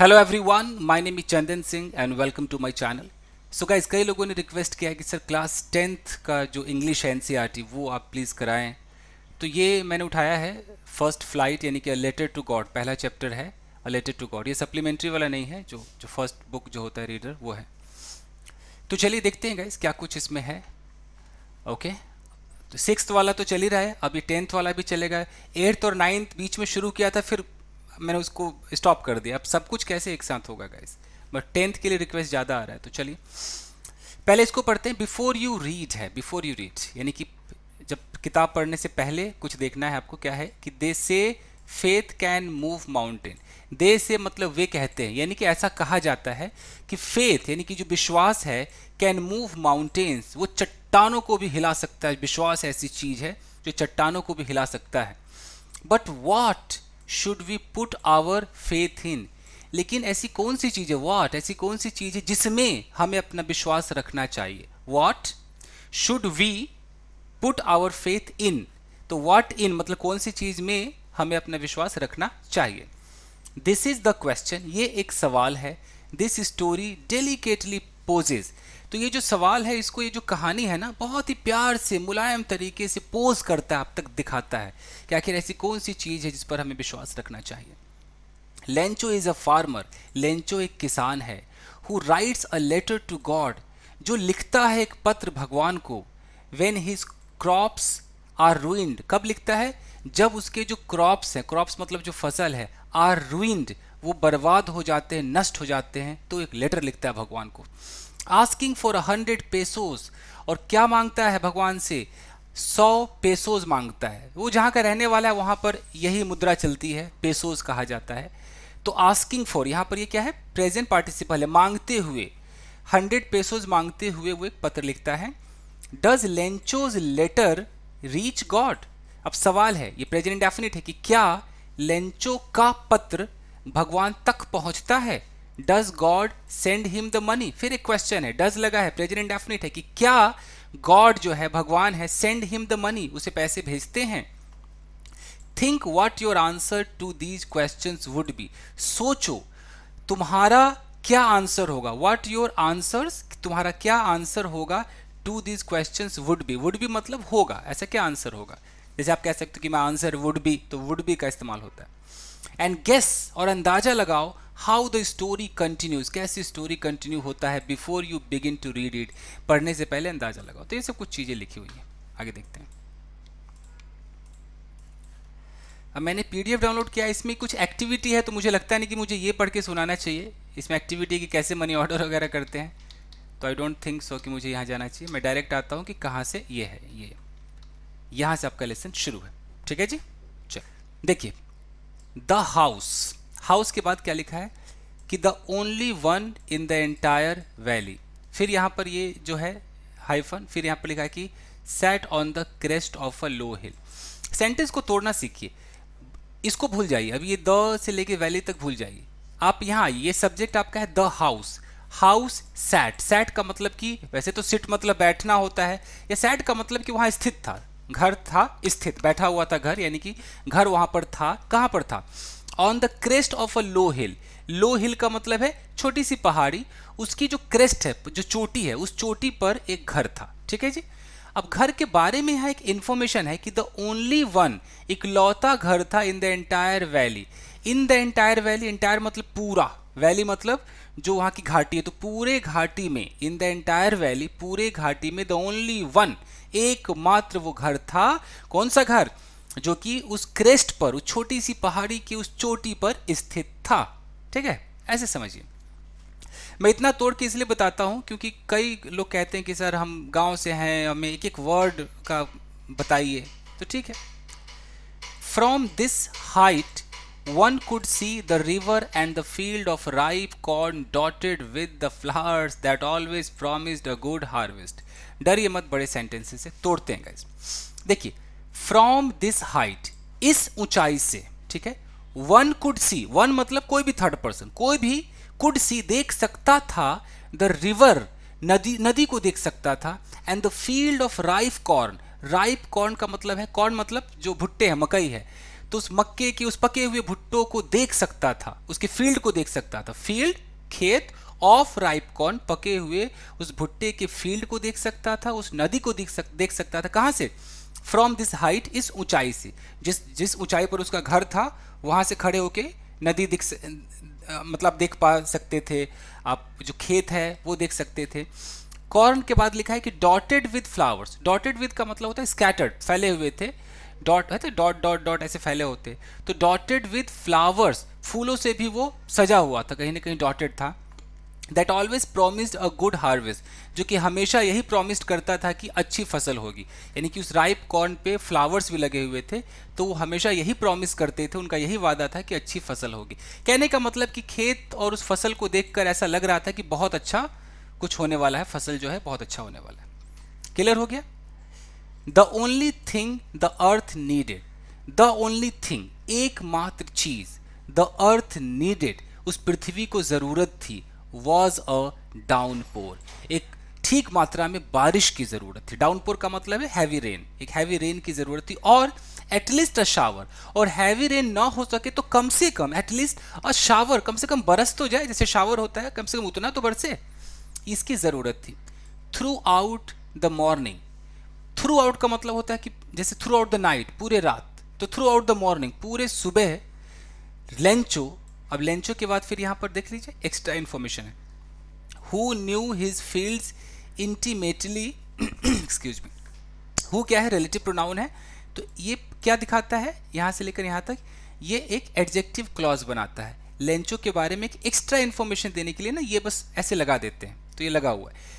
Hello everyone my name is Chandan Singh and welcome to my channel so guys कई लोगों ने request किया है कि सर क्लास टेंथ का जो इंग्लिश है एन वो आप प्लीज़ कराएं तो ये मैंने उठाया है फर्स्ट फ्लाइट यानी कि लेटर टू गॉड पहला चैप्टर है लेटर टू गॉड ये सप्लीमेंट्री वाला नहीं है जो जो फर्स्ट बुक जो होता है रीडर वो है तो चलिए देखते हैं गाइज क्या कुछ इसमें है ओके तो सिक्स वाला तो चल ही रहा है अभी टेंथ वाला भी चलेगा एट्थ और नाइन्थ बीच में शुरू किया था फिर मैंने उसको स्टॉप कर दिया अब सब कुछ कैसे एक साथ होगा गाइस बट टेंथ के लिए रिक्वेस्ट ज़्यादा आ रहा है तो चलिए पहले इसको पढ़ते हैं बिफोर यू रीड है बिफोर यू रीड यानी कि जब किताब पढ़ने से पहले कुछ देखना है आपको क्या है कि they say faith can move mountain they say मतलब वे कहते हैं यानी कि ऐसा कहा जाता है कि फेथ यानी कि जो विश्वास है कैन मूव माउंटेन्स वो चट्टानों को भी हिला सकता है विश्वास ऐसी चीज़ है जो चट्टानों को भी हिला सकता है but what should we put our faith in लेकिन ऐसी कौन सी चीज़ है वॉट ऐसी कौन सी चीज़ है जिसमें हमें अपना विश्वास रखना चाहिए what should we put our faith in तो वाट इन मतलब कौन सी चीज़ में हमें अपना विश्वास रखना चाहिए दिस इज़ द क्वेश्चन ये एक सवाल है दिस स्टोरी डेलीकेटली पोजेज तो ये जो सवाल है इसको ये जो कहानी है ना बहुत ही प्यार से मुलायम तरीके से पोज करता है आप तक दिखाता है कि आखिर ऐसी कौन सी चीज़ है जिस पर हमें विश्वास रखना चाहिए Lencho is a farmer Lencho एक किसान है who writes a letter to God जो लिखता है एक पत्र भगवान को when his crops are ruined कब लिखता है जब उसके जो क्रॉप्स हैं क्रॉप्स मतलब जो फसल है आर रूइंड वो बर्बाद हो जाते हैं नष्ट हो जाते हैं तो एक लेटर लिखता है भगवान को asking for a hundred pesos और क्या मांगता है भगवान से सौ पेसोस मांगता है वो जहाँ का रहने वाला है वहाँ पर यही मुद्रा चलती है पेसोस कहा जाता है तो आस्किंग फॉर यहाँ पर ये यह क्या है प्रेजेंट पार्टिसिपल है मांगते हुए हंड्रेड पेसोस मांगते हुए वो एक पत्र लिखता है does Lencho's letter reach God अब सवाल है ये प्रेजेंट डेफिनेट है कि क्या लेंचो का पत्र भगवान तक पहुँचता है does God send him the money फिर एक क्वेश्चन है डज लगा है प्रेजेंट डेफिनेट है कि क्या गॉड जो है भगवान है सेंड हिम द मनी उसे पैसे भेजते हैं think what your answer to these question would be सोचो तुम्हारा क्या आंसर होगा वॉट योर आंसर तुम्हारा क्या आंसर होगा to these question would be would be मतलब होगा ऐसा क्या आंसर होगा जैसे आप कह सकते हो कि मैं आंसर वुड बी तो वुड बी का इस्तेमाल होता है एंड गेस और अंदाजा लगाओ हाउ द स्टोरी कंटिन्यूज कैसे स्टोरी कंटिन्यू होता है before you begin to read it पढ़ने से पहले अंदाजा लगाओ तो ये सब कुछ चीज़ें लिखी हुई हैं आगे देखते हैं अब मैंने पीडीएफ डाउनलोड किया इसमें कुछ एक्टिविटी है तो मुझे लगता नहीं कि मुझे ये पढ़ के सुनाना चाहिए इसमें एक्टिविटी की कैसे मनी ऑर्डर वगैरह करते हैं तो आई डोंट थिंक सो कि मुझे यहाँ जाना चाहिए मैं डायरेक्ट आता हूँ कि कहाँ से ये है ये यहाँ से आपका लेसन शुरू है ठीक है जी चल देखिए द हाउस हाउस के बाद क्या लिखा है कि the only one in the entire valley फिर यहाँ पर ये जो है हाइफन फिर यहाँ पर लिखा है कि set on the crest of a low hill sentence को तोड़ना सीखिए इसको भूल जाइए अब ये द से लेके वैली तक भूल जाइए आप यहाँ आइए ये सब्जेक्ट आपका है the house house sat sat का मतलब कि वैसे तो सिट मतलब बैठना होता है या सैट का मतलब कि वहाँ स्थित था घर था स्थित बैठा हुआ था घर यानी कि घर वहाँ पर था कहाँ पर था on the crest of a low hill low hill का मतलब है छोटी सी पहाड़ी उसकी जो क्रेस्ट है जो चोटी है उस चोटी पर एक घर था ठीक है जी अब घर के बारे में यहाँ एक इन्फॉर्मेशन है कि द ओनली वन इकलौता घर था in the entire valley in the entire valley entire मतलब पूरा वैली मतलब जो वहाँ की घाटी है तो पूरे घाटी में इन द एंटायर वैली पूरे घाटी में द ओनली वन एकमात्र वो घर था कौन सा घर जो कि उस क्रेस्ट पर उस छोटी सी पहाड़ी की उस चोटी पर स्थित था ठीक है ऐसे समझिए मैं इतना तोड़ के इसलिए बताता हूँ क्योंकि कई लोग कहते हैं कि सर हम गांव से हैं हमें एक एक वर्ड का बताइए तो ठीक है from this height one could see the river and the field of ripe corn dotted with the flowers that always promised a good harvest डरिए मत बड़े सेंटेंसेस से तोड़ते हैं गाइज देखिए फ्रॉम दिस हाइट इस ऊंचाई से ठीक है वन कुड सी वन मतलब कोई भी थर्ड पर्सन कोई भी कुड सी देख सकता था द रिवर नदी नदी को देख सकता था and the field of ripe corn ripe corn का मतलब है कॉर्न मतलब जो भुट्टे हैं मकई है तो उस मक्के के उस पके हुए भुट्टों को देख सकता था उसके फील्ड को देख सकता था फील्ड खेत ऑफ राइप कॉर्न पके हुए उस भुट्टे के फील्ड को देख सकता था उस नदी को देख सक, देख सकता था कहाँ से फ्रॉम दिस हाइट इस ऊंचाई से जिस जिस ऊंचाई पर उसका घर था वहाँ से खड़े होके नदी दिख मतलब देख पा सकते थे आप जो खेत है वो देख सकते थे कॉर्न के बाद लिखा है कि dotted with flowers dotted with का मतलब होता है स्कैटर्ड फैले हुए थे डॉट है तो डॉट डॉट डॉट ऐसे फैले होते तो डॉटेड विद फ्लावर्स फूलों से भी वो सजा हुआ था कहीं ना कहीं डॉटेड था that always promised a good harvest जो कि हमेशा यही प्रोमिस्ड करता था कि अच्छी फसल होगी यानी कि उस राइप कॉर्न पे फ्लावर्स भी लगे हुए थे तो वो हमेशा यही प्रॉमिस करते थे उनका यही वादा था कि अच्छी फसल होगी कहने का मतलब कि खेत और उस फसल को देख ऐसा लग रहा था कि बहुत अच्छा कुछ होने वाला है फसल जो है बहुत अच्छा होने वाला है क्लियर हो गया the only thing the earth needed the only thing एकमात्र चीज द अर्थ नीडेड उस पृथ्वी को जरूरत थी वॉज अ डाउनपोर एक ठीक मात्रा में बारिश की ज़रूरत थी डाउनपोर का मतलब है हैवी रेन एक हैवी रेन की ज़रूरत थी और एटलीस्ट अ शावर और हैवी रेन ना हो सके तो कम से कम एटलीस्ट अ शावर कम से कम बरस तो जाए जैसे शावर होता है कम से कम उतना तो बरसे इसकी ज़रूरत थी throughout the morning throughout का मतलब होता है कि जैसे थ्रू आउट द नाइट पूरे रात तो थ्रू आउट द मॉर्निंग पूरे सुबह लंचो अब लेंचो के बाद फिर यहाँ पर देख लीजिए एक्स्ट्रा इन्फॉर्मेशन है who knew his field intimately excuse me who क्या है रिलेटिव प्रोनाउन है तो ये क्या दिखाता है यहाँ से लेकर यहाँ तक ये एक एडजेक्टिव क्लॉज बनाता है लेंचो के बारे में एक एक्स्ट्रा इन्फॉर्मेशन देने के लिए ना ये बस ऐसे लगा देते हैं तो ये लगा हुआ है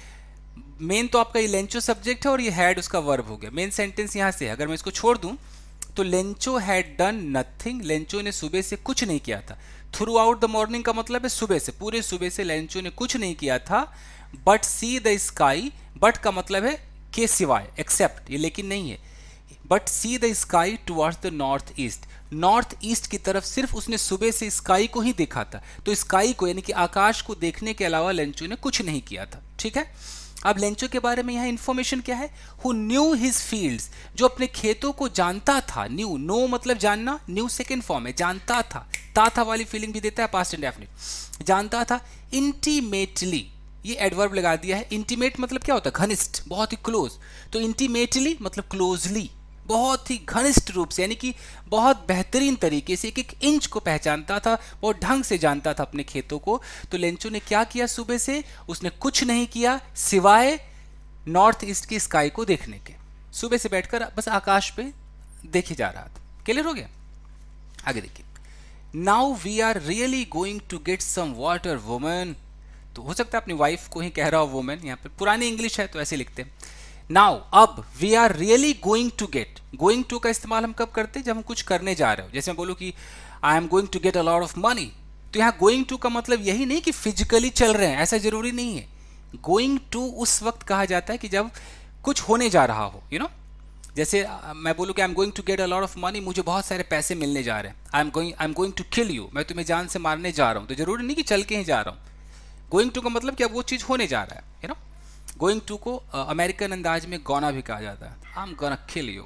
मेन तो आपका ये लेंचो सब्जेक्ट है और ये हैड उसका वर्ब हो गया मेन सेंटेंस यहाँ से है अगर मैं इसको छोड़ दूँ तो Lencho had done nothing Lencho ने सुबह से कुछ नहीं किया था थ्रू आउट द मॉर्निंग का मतलब है सुबह से पूरे सुबह से लेंचो ने कुछ नहीं किया था but see the sky but का मतलब है के सिवाय एक्सेप्ट ये लेकिन नहीं है but see the sky towards the north east north east की तरफ सिर्फ उसने सुबह से स्काई को ही देखा था तो स्काई को यानी कि आकाश को देखने के अलावा लेंचो ने कुछ नहीं किया था ठीक है अब लेंचो के बारे में यहाँ इन्फॉर्मेशन क्या है हु न्यू हिज फील्ड्स जो अपने खेतों को जानता था न्यू नो मतलब जानना न्यू सेकेंड फॉर्म है जानता था ता था वाली फीलिंग भी देता है पास्ट इंडेफिनिट जानता था इंटीमेटली ये एडवर्ब लगा दिया है इंटीमेट मतलब क्या होता है घनिष्ठ बहुत ही क्लोज तो इंटीमेटली मतलब क्लोजली बहुत ही घनिष्ठ रूप से यानी कि बहुत बेहतरीन तरीके से एक एक इंच को पहचानता था बहुत ढंग से जानता था अपने खेतों को तो लेंचो ने क्या किया सुबह से उसने कुछ नहीं किया सिवाय नॉर्थ ईस्ट की स्काई को देखने के सुबह से बैठकर बस आकाश पे देखे जा रहा था क्लियर हो गया आगे देखिए now we are really going to get some water women तो हो सकता है अपनी वाइफ को ही कह रहा हो वुमेन यहाँ पे पुरानी इंग्लिश है तो ऐसे लिखते हैं नाउ अब we are really going to get going to का इस्तेमाल हम कब करते हैं जब हम कुछ करने जा रहे हो जैसे मैं बोलूँ कि I am going to get a lot of money तो यहाँ गोइंग टू का मतलब यही नहीं कि फिजिकली चल रहे हैं ऐसा जरूरी नहीं है गोइंग टू उस वक्त कहा जाता है कि जब कुछ होने जा रहा हो यू you नो know? जैसे मैं बोलूँ कि I am going to get a lot of money मुझे बहुत सारे पैसे मिलने जा रहे हैं I am going I am going to kill you मैं तुम्हें जान से मारने जा रहा हूँ तो जरूरी नहीं कि चल के ही जा रहा हूँ गोइंग टू का मतलब क्या वो चीज़ होने जा रहा है यू नो गोइंग टू को अमेरिकन अंदाज में गौना भी कहा जाता है I am gonna kill you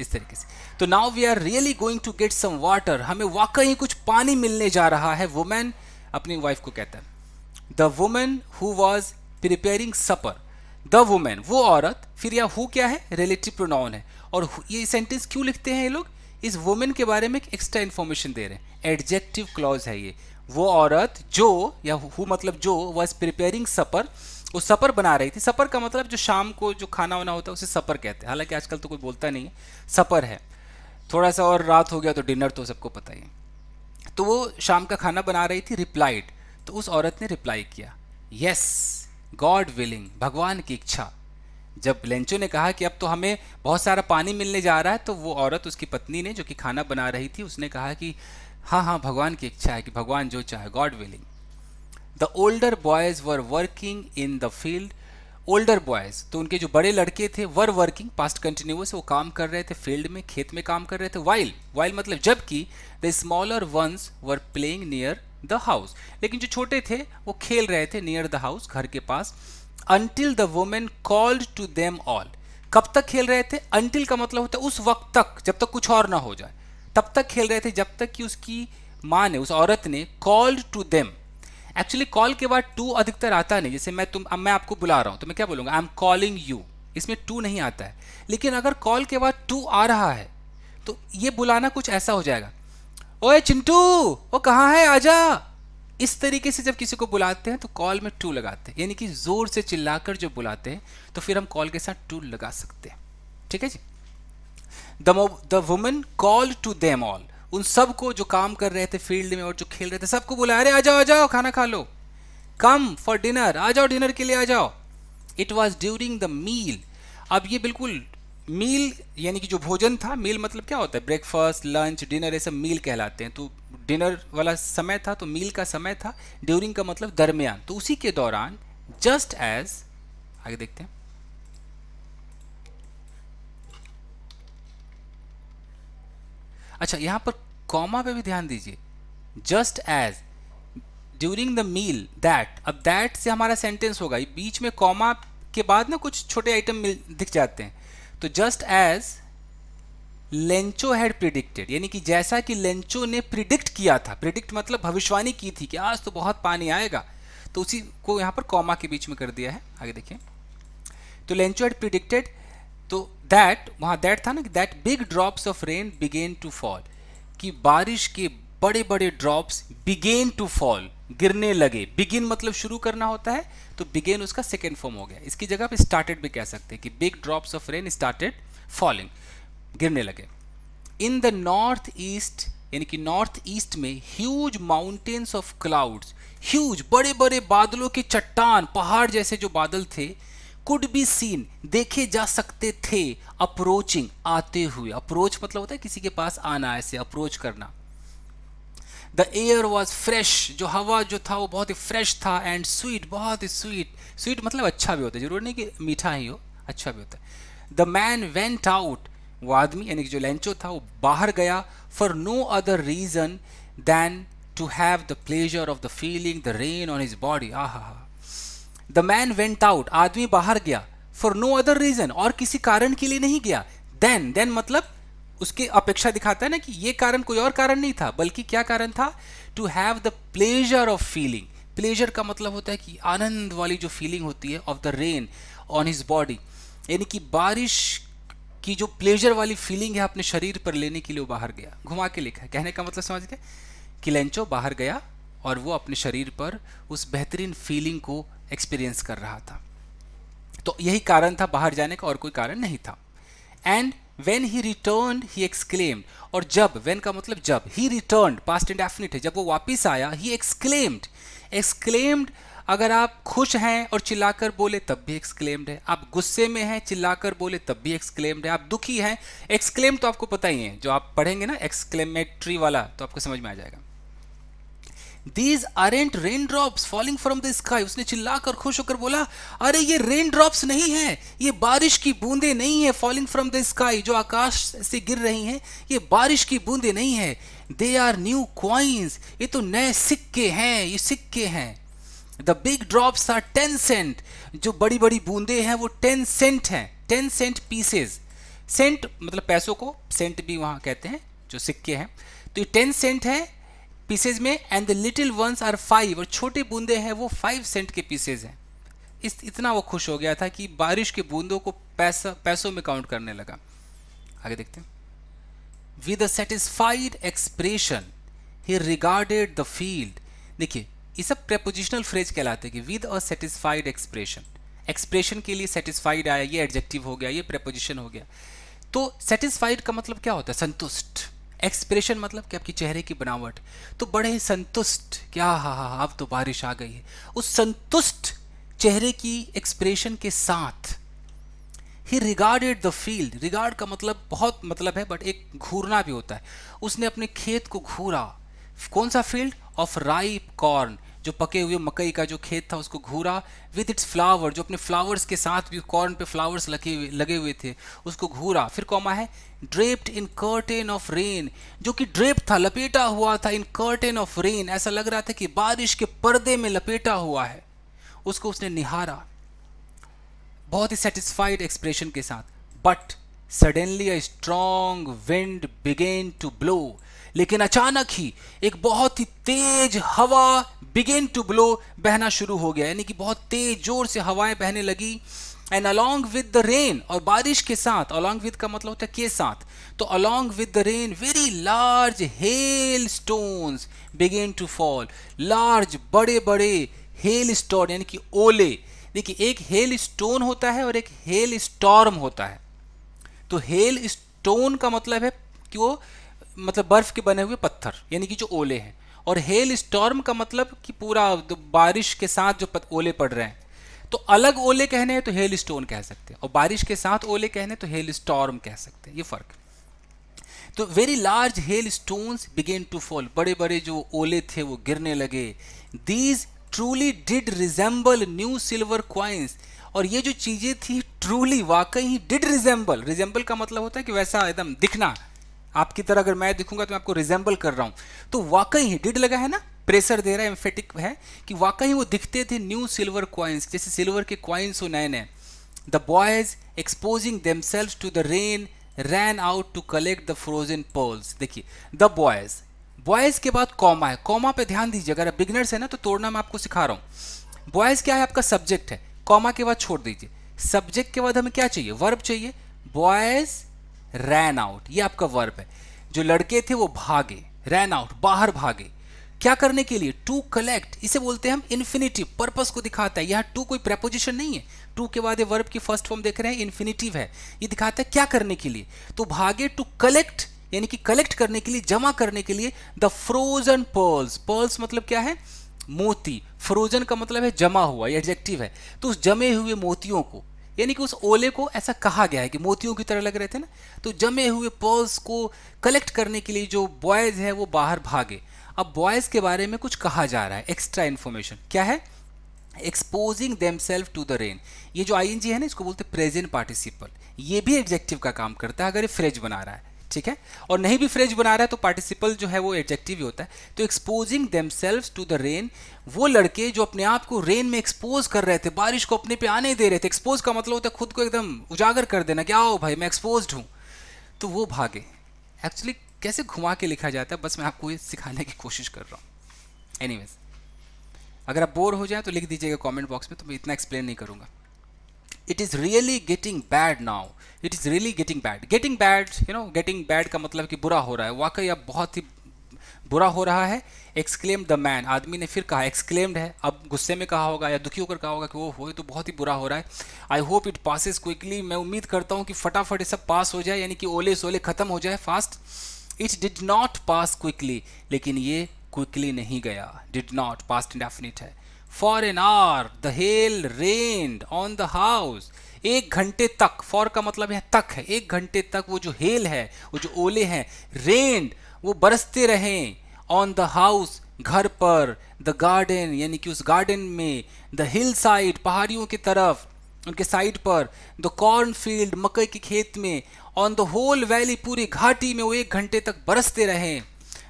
इस तरीके से तो now we are really going to get some water हमें वाकई कुछ पानी मिलने जा रहा है वुमेन अपनी वाइफ को कहता है the women who was preparing supper the women वो औरत फिर यह हु क्या है रिलेटिव प्रोनाउन है और ये सेंटेंस क्यों लिखते हैं ये लोग इस वुमेन के बारे में एक एक्स्ट्रा इन्फॉर्मेशन दे रहे हैं एडजेक्टिव क्लॉज है ये वो औरत जो या हु मतलब जो वॉज प्रिपेयरिंग सपर वो सपर बना रही थी सपर का मतलब जो शाम को जो खाना वाना होता है उसे सपर कहते हैं हालांकि आजकल तो कोई बोलता नहीं है सपर है थोड़ा सा और रात हो गया तो डिनर तो सबको पता ही तो वो शाम का खाना बना रही थी रिप्लाइड तो उस औरत ने रिप्लाई किया यस yes, गॉड विलिंग भगवान की इच्छा जब लेंचो ने कहा कि अब तो हमें बहुत सारा पानी मिलने जा रहा है तो वो औरत उसकी पत्नी ने जो कि खाना बना रही थी उसने कहा कि हाँ हाँ भगवान की इच्छा है कि भगवान जो चाहे God willing the older boys were working in the field older boys तो उनके जो बड़े लड़के थे वर वर्किंग पास्ट कंटिन्यूस वो काम कर रहे थे फील्ड में खेत में काम कर रहे थे वाइल वाइल मतलब जबकि the smaller ones were playing near the house लेकिन जो छोटे थे वो खेल रहे थे नियर द हाउस घर के पास until the women called to them all कब तक खेल रहे थे अनटिल का मतलब होता है उस वक्त तक जब तक कुछ और ना हो जाए तब तक खेल रहे थे जब तक कि उसकी माँ ने उस औरत ने called to them actually call के बाद टू अधिकतर आता नहीं जैसे मैं तुम अब मैं आपको बुला रहा हूँ तो मैं क्या बोलूँगा आई एम कॉलिंग यू इसमें टू नहीं आता है लेकिन अगर कॉल के बाद टू आ रहा है तो ये बुलाना कुछ ऐसा हो जाएगा ओए चिंटू वो कहाँ है आजा इस तरीके से जब किसी को बुलाते हैं तो कॉल में टू लगाते हैं यानी कि जोर से चिल्लाकर जब बुलाते हैं तो फिर हम कॉल के साथ टू लगा सकते हैं ठीक है जी the the women call to them all उन सबको जो काम कर रहे थे फील्ड में और जो खेल रहे थे सबको बुला अरे आ जाओ आ जाओ खाना खा लो कम फॉर डिनर आ जाओ डिनर के लिए आ जाओ it was during the meal अब ये बिल्कुल मील यानी कि जो भोजन था मील मतलब क्या होता है ब्रेकफास्ट लंच डिनर ये सब मील कहलाते हैं तो डिनर वाला समय था तो मील का समय था ड्यूरिंग का मतलब दरमियान तो उसी के दौरान जस्ट एज आगे देखते हैं अच्छा यहां पर कॉमा पे भी ध्यान दीजिए just as during the meal that अब दैट से हमारा सेंटेंस होगा बीच में कॉमा के बाद ना कुछ छोटे आइटम दिख जाते हैं तो just as Lencho had predicted यानी कि जैसा कि लेंचो ने प्रिडिक्ट किया था प्रिडिक्ट मतलब भविष्यवाणी की थी कि आज तो बहुत पानी आएगा तो उसी को यहां पर कॉमा के बीच में कर दिया है आगे देखिए तो लेंचो हैड प्रिडिक्टेड तो दैट वहां दैट था ना कि that big drops of rain began to fall कि बारिश के बड़े बड़े ड्रॉप्स बिगेन टू फॉल गिरने लगे बिगिन मतलब शुरू करना होता है तो बिगेन उसका सेकेंड फॉर्म हो गया इसकी जगह आप स्टार्टेड भी कह सकते हैं कि big drops of rain started falling गिरने लगे इन द नॉर्थ ईस्ट यानी कि नॉर्थ ईस्ट में huge mountains of clouds huge बड़े बड़े बादलों के चट्टान पहाड़ जैसे जो बादल थे कुड बी सीन देखे जा सकते थे अप्रोचिंग आते हुए अप्रोच मतलब होता है किसी के पास आना ऐसे अप्रोच करना द एयर वॉज फ्रेश जो हवा जो था वो बहुत ही फ्रेश था एंड स्वीट बहुत ही स्वीट स्वीट मतलब अच्छा भी होता है जरूर नहीं कि मीठा ही हो अच्छा भी होता है द मैन वेंट आउट वो आदमी यानी कि जो लेंचो था वो बाहर गया for no other reason than to have the pleasure of the feeling the rain on his body आ हा हा द मैन वेंट आउट आदमी बाहर गया फॉर नो अदर रीज़न और किसी कारण के लिए नहीं गया देन देन मतलब उसकी अपेक्षा दिखाता है ना कि ये कारण कोई और कारण नहीं था बल्कि क्या कारण था to have the pleasure of feeling pleasure का मतलब होता है कि आनंद वाली जो फीलिंग होती है of the rain on his body यानी कि बारिश की जो प्लेजर वाली फीलिंग है अपने शरीर पर लेने के लिए वो बाहर गया घुमा के लिखा कहने का मतलब समझ गए कि लेंचो बाहर गया और वो अपने शरीर पर उस बेहतरीन फीलिंग को एक्सपीरियंस कर रहा था तो यही कारण था बाहर जाने का और कोई कारण नहीं था and when he return he exclaimed और जब वेन का मतलब जब he return past indefinite है जब वो वापस आया ही एक्सक्लेम्ड एक्सक्लेम्ड अगर आप खुश हैं और चिल्लाकर बोले तब भी एक्सक्लेम्ड है आप गुस्से में हैं चिल्लाकर बोले तब भी एक्सक्लेम्ड है आप दुखी हैं एक्सक्लेम तो आपको पता ही है जो आप पढ़ेंगे ना एक्सक्लेमेट्री वाला तो आपको समझ में आ जाएगा these aren't rain drop falling from the sky उसने चिल्लाकर खुश होकर बोला अरे ये रेन ड्रॉप्स नहीं है ये बारिश की बूंदे नहीं है फॉलिंग फ्रॉम द स्काई जो आकाश से गिर रही हैं ये बारिश की बूंदे नहीं है दे आर न्यू क्वाइंस ये तो नए सिक्के हैं ये सिक्के हैं the big drops are ten cent जो बड़ी बड़ी बूंदे हैं वो टेन सेंट हैं टेन सेंट पीसेज सेंट मतलब पैसों को सेंट भी वहां कहते हैं जो सिक्के हैं तो ये टेन सेंट है पीसेज में and the little ones are five और छोटे बूंदे हैं वो फाइव सेंट के पीसेज हैं इस इतना वो खुश हो गया था कि बारिश के बूंदों को पैसा पैसों में काउंट करने लगा आगे देखते हैं with a satisfied expression he regarded the field देखिए ये सब प्रेपोजिशनल फ्रेज कहलाते हैं कि with a satisfied expression expression के लिए सेटिस्फाइड आया ये एडजेक्टिव हो गया ये प्रेपोजिशन हो गया तो सेटिस्फाइड का मतलब क्या होता है संतुष्ट एक्सप्रेशन मतलब कि आपके चेहरे की बनावट तो बड़े ही संतुष्ट क्या हा हा अब तो बारिश आ गई है उस संतुष्ट चेहरे की एक्सप्रेशन के साथ he regarded the field regard का मतलब बहुत मतलब है बट एक घूरना भी होता है उसने अपने खेत को घूरा कौन सा फील्ड ऑफ राइप कॉर्न जो पके हुए मकई का जो खेत था उसको घूरा विद इट्स फ्लावर जो अपने फ्लावर्स के साथ भी कॉर्न पे फ्लावर्स लगे हुए लगे हुए थे उसको घूरा फिर कौमा है draped in curtain of rain जो कि ड्रेप था लपेटा हुआ था इन कर्टेन ऑफ रेन ऐसा लग रहा था कि बारिश के पर्दे में लपेटा हुआ है उसको उसने निहारा बहुत ही सेटिस्फाइड एक्सप्रेशन के साथ but suddenly a strong wind began to blow लेकिन अचानक ही एक बहुत ही तेज हवा बिगेन टू ब्लो बहना शुरू हो गया यानी कि बहुत तेज जोर से हवाएं बहने लगी and along with the rain और बारिश के साथ अलॉन्ग विद का मतलब होता है के साथ तो along with the rain very large hail stones began to fall large बड़े बड़े हेल स्टोन यानी कि ओले देखिए एक हेल स्टोन होता है और एक हेल स्टॉर्म होता है तो हेल स्टोन का मतलब है कि वो मतलब बर्फ के बने हुए पत्थर यानी कि जो ओले हैं और हेल स्टॉर्म का मतलब कि पूरा बारिश के साथ जो ओले पड़ रहे हैं तो अलग ओले कहने हैं तो हेल स्टोन कह सकते हैं और बारिश के साथ ओले कहने तो हेल स्टॉर्म कह सकते हैं ये फर्क तो very large hail stones began to fall बड़े बड़े जो ओले थे वो गिरने लगे these truly did resemble new silver coins और ये जो चीज़ें थी ट्रूली वाकई डिड रिजेंबल रिजेंबल का मतलब होता है कि वैसा एकदम दिखना आपकी तरह अगर मैं दिखूंगा तो मैं आपको रिजेंबल कर रहा हूं तो वाकई ही डिड लगा है ना प्रेशर दे रहा है एम्फेटिक है कि वाकई वो दिखते थे न्यू सिल्वर क्वाइंस जैसे सिल्वर के क्वाइंस हो नए नए the boys exposing themselves to the rain ran out to collect the frozen pearls देखिए द बॉयज बॉयज के बाद कॉमा है कॉमा पे ध्यान दीजिए अगर आप बिगनर्स है ना तो तोड़ना मैं आपको सिखा रहा हूँ बॉयज क्या है आपका सब्जेक्ट है कॉमा के बाद छोड़ दीजिए सब्जेक्ट के बाद हमें क्या चाहिए वर्ब चाहिए बॉयज रैन आउट ये आपका वर्ब है जो लड़के थे वो भागे रैन आउट बाहर भागे क्या करने के लिए टू कलेक्ट इसे बोलते हैं हम इन्फिनिटिव पर्पस को दिखाता है यहाँ टू कोई प्रेपोजिशन नहीं है टू के बाद ये वर्ब की फर्स्ट फॉर्म देख रहे हैं इन्फिनिटिव है ये दिखाता है क्या करने के लिए तो भागे टू कलेक्ट यानी कि कलेक्ट करने के लिए जमा करने के लिए द फ्रोजन पर्ल्स पर्ल्स मतलब क्या है मोती फ्रोजन का मतलब है जमा हुआ ये एडजेक्टिव है तो उस जमे हुए मोतियों को यानी कि उस ओले को ऐसा कहा गया है कि मोतियों की तरह लग रहे थे ना तो जमे हुए पर्ल्स को कलेक्ट करने के लिए जो बॉयज़ है वो बाहर भागे अब बॉयज़ के बारे में कुछ कहा जा रहा है एक्स्ट्रा इन्फॉर्मेशन क्या है exposing themselves to the rain ये जो आई है ना इसको बोलते हैं प्रेजेंट पार्टिसिपल ये भी एब्जेक्टिव का काम करता है अगर ये फ्रेज बना रहा है ठीक है और नहीं भी फ्रेज बना रहा है तो पार्टिसिपल जो है वो एडजेक्टिव ही होता है तो exposing them to the rain वो लड़के जो अपने आप को रेन में एक्सपोज कर रहे थे बारिश को अपने पे आने दे रहे थे एक्सपोज का मतलब होता है खुद को एकदम उजागर कर देना कि आओ भाई मैं एक्सपोज हूँ तो वो भागे एक्चुअली कैसे घुमा के लिखा जाता है बस मैं आपको ये सिखाने की कोशिश कर रहा हूँ एनीवेज अगर आप बोर हो जाए तो लिख दीजिएगा कॉमेंट बॉक्स में तो मैं इतना एक्सप्लेन नहीं करूँगा it is really getting bad now it is really getting bad getting bad you know getting bad का मतलब कि बुरा हो रहा है वाकई अब बहुत ही बुरा हो रहा है एक्सक्लेम द मैन आदमी ने फिर कहा एक्सक्लेम्ड है अब गुस्से में कहा होगा या दुखी होकर कहा होगा कि वो हो तो बहुत ही बुरा हो रहा है I hope it passes quickly मैं उम्मीद करता हूँ कि फटाफट ये सब पास हो जाए यानी कि ओले सोले खत्म हो जाए fast it did not pass quickly लेकिन ये क्विकली नहीं गया डिड नॉट पास्ट इंडेफिनिट है for an hour the hail rain on the house एक घंटे तक फॉर का मतलब है तक है एक घंटे तक वो जो हेल है वो जो ओले हैं रेन वो बरसते रहें ऑन द हाउस घर पर द गार्डन यानी कि उस गार्डन में द हिल साइड पहाड़ियों की तरफ उनके साइड पर द कॉर्न फील्ड मकई के खेत में ऑन द होल वैली पूरी घाटी में वो एक घंटे तक बरसते रहें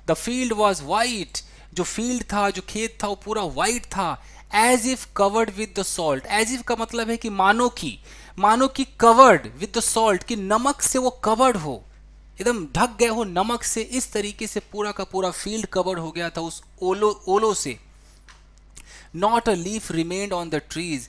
द फील्ड वॉज वाइट जो फील्ड था जो खेत था वो पूरा वाइट था as if covered with the salt as if का मतलब है कि मानो की मानो की कवर्ड विद द सॉल्ट कि नमक से वो कवर्ड हो एकदम ढक गए हो नमक से इस तरीके से पूरा का पूरा फील्ड कवर्ड हो गया था उस ओलो ओलो से not a leaf remained on the trees